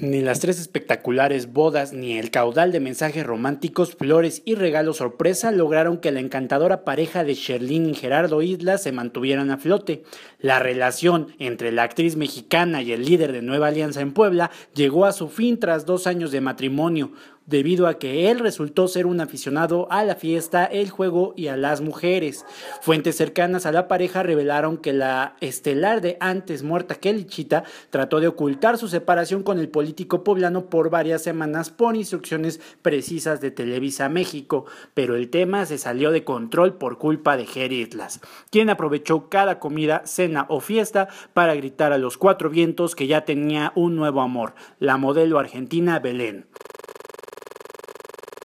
Ni las tres espectaculares bodas, ni el caudal de mensajes románticos, flores y regalos sorpresa lograron que la encantadora pareja de Sherlyn y Gerardo Isla se mantuvieran a flote. La relación entre la actriz mexicana y el líder de Nueva Alianza en Puebla llegó a su fin tras dos años de matrimonio debido a que él resultó ser un aficionado a la fiesta, el juego y a las mujeres. Fuentes cercanas a la pareja revelaron que la estelar de antes muerta Kelichita trató de ocultar su separación con el político poblano por varias semanas por instrucciones precisas de Televisa México, pero el tema se salió de control por culpa de Jerry quien aprovechó cada comida, cena o fiesta para gritar a los cuatro vientos que ya tenía un nuevo amor, la modelo argentina Belén.